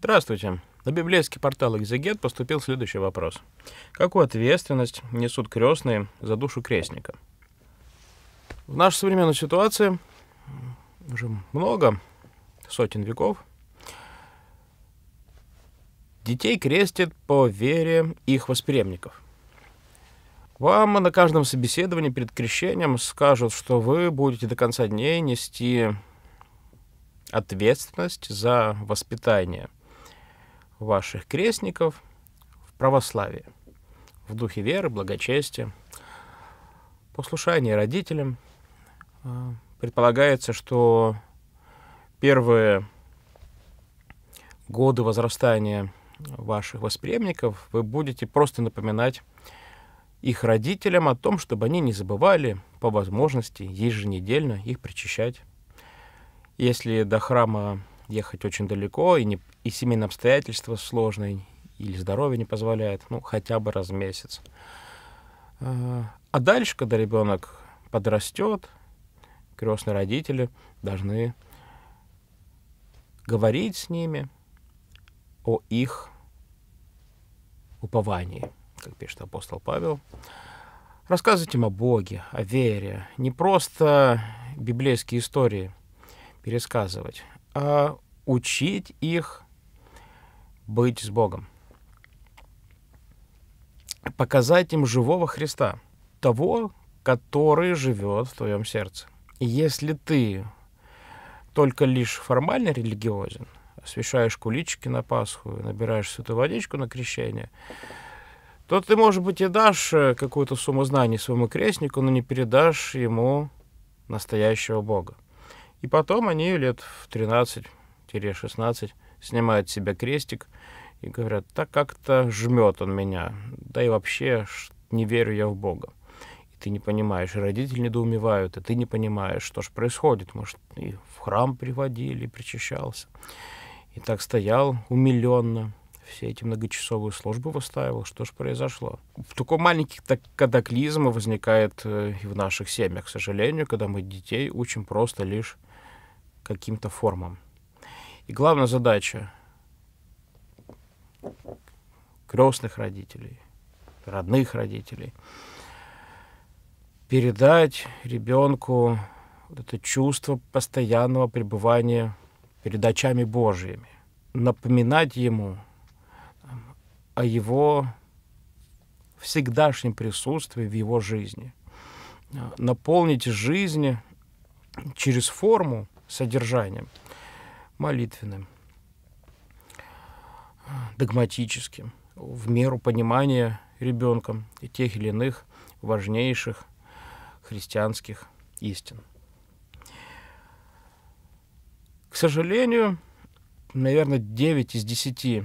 Здравствуйте. На библейский портал «Экзегет» поступил следующий вопрос. Какую ответственность несут крестные за душу крестника? В нашей современной ситуации уже много сотен веков детей крестят по вере их восприемников. Вам на каждом собеседовании перед крещением скажут, что вы будете до конца дней нести ответственность за воспитание – ваших крестников в православие, в духе веры, благочестия, послушания родителям. А, предполагается, что первые годы возрастания ваших восприемников вы будете просто напоминать их родителям о том, чтобы они не забывали по возможности еженедельно их причащать. Если до храма ехать очень далеко, и, не, и семейные обстоятельства сложные, или здоровье не позволяет, ну, хотя бы раз в месяц. А, а дальше, когда ребенок подрастет, крестные родители должны говорить с ними о их уповании, как пишет апостол Павел. Рассказывать им о Боге, о вере, не просто библейские истории пересказывать, э, учить их быть с Богом. Показать им живого Христа, того, который живет в твоем сердце. И если ты только лишь формально религиозен, освещаешь куличики на Пасху, набираешь святую водичку на крещение, то ты, может быть, и дашь э, какую-то сумму знаний своему крестнику, но не передашь ему настоящего Бога. И потом они лет в 13-16 снимают с себя крестик и говорят, так как-то жмет он меня, да и вообще не верю я в Бога. И ты не понимаешь, и родители недоумевают, и ты не понимаешь, что же происходит. Может, и в храм приводили, и причащался. И так стоял умиленно, все эти многочасовые службы выстаивал, что же произошло. Такой маленький так, катаклизм возникает э, и в наших семьях, к сожалению, когда мы детей учим просто лишь каким-то формам. И главная задача крестных родителей, родных родителей, передать ребенку вот это чувство постоянного пребывания перед очами Божьими, напоминать ему о его всегдашнем присутствии в его жизни, наполнить жизнь через форму, содержанием, молитвенным, догматическим, в меру понимания ребенком и тех или иных важнейших христианских истин. К сожалению, наверное, 9 из 10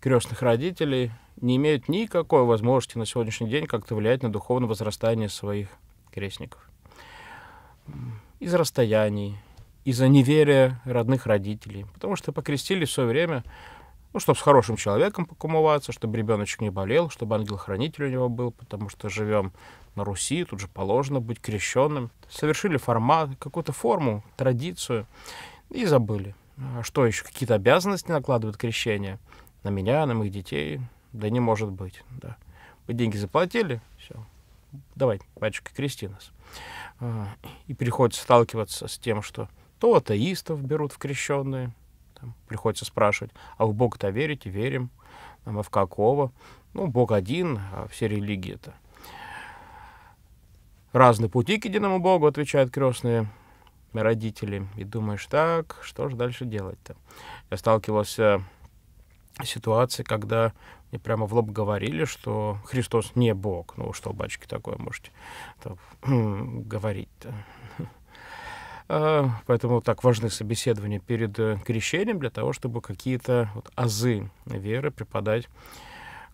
крестных родителей не имеют никакой возможности на сегодняшний день как-то влиять на духовное возрастание своих крестников. Из расстояний, из-за неверия родных родителей, потому что покрестили в свое время, ну, чтобы с хорошим человеком покумоваться, чтобы ребеночек не болел, чтобы ангел-хранитель у него был, потому что живем на Руси, тут же положено быть крещенным. Совершили формат, какую-то форму, традицию и забыли. А что еще, какие-то обязанности накладывают крещение на меня, на моих детей? Да не может быть, да. Вы деньги заплатили, все, давай, батюшка, крести нас. А, и приходится сталкиваться с тем, что то атеистов берут в крещенные, там, приходится спрашивать, а в Бога-то верите? Верим. Там, а в какого? Ну, Бог один, а все религии это. Разные пути к единому Богу, отвечают крестные родители. И думаешь, так, что же дальше делать-то? Я сталкивался с ситуацией, когда мне прямо в лоб говорили, что Христос не Бог. Ну, что, бачки, такое можете говорить-то? Э, поэтому так важны собеседования перед э, крещением для того, чтобы какие-то вот азы веры преподать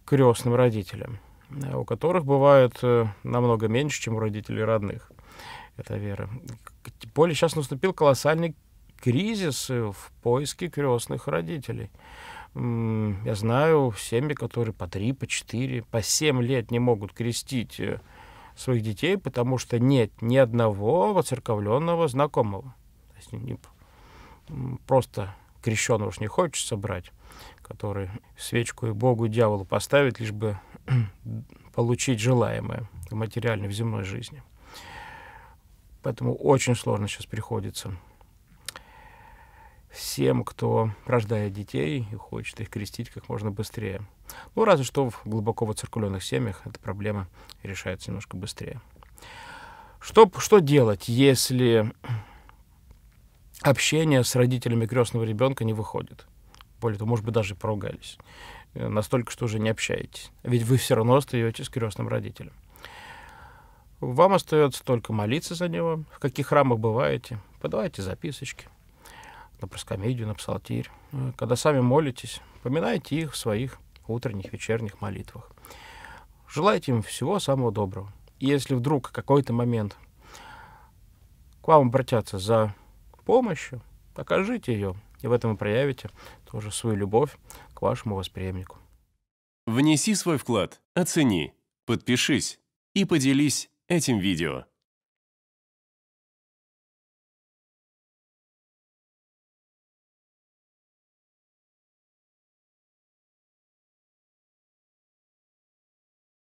крестным родителям, э, у которых бывает намного меньше, чем у родителей родных. Это вера. Тем более сейчас наступил колоссальный кризис в поиске крестных родителей. Я знаю семьи, которые по три, по четыре, по семь лет не могут крестить своих детей, потому что нет ни одного воцерковленного знакомого. То есть, просто крещенного уж не хочется брать, который свечку и Богу, и дьяволу поставит, лишь бы получить желаемое в в земной жизни. Поэтому очень сложно сейчас приходится всем, кто рождает детей и хочет их крестить как можно быстрее. Ну, разве что в глубоко воцеркуленных семьях эта проблема решается немножко быстрее. Что, что делать, если общение с родителями крестного ребенка не выходит? Более того, может быть, даже поругались. Э, настолько, что уже не общаетесь. Ведь вы все равно остаетесь крестным родителем. Вам остается только молиться за него. В каких храмах бываете, подавайте записочки – на проскомедию, на псалтирь. Э, когда сами молитесь, поминайте их в своих утренних, вечерних молитвах. Желайте им всего самого доброго. И если вдруг в какой-то момент к вам обратятся за помощью, окажите ее, и в этом вы проявите тоже свою любовь к вашему восприемнику. Внеси свой вклад, оцени, подпишись и поделись этим видео.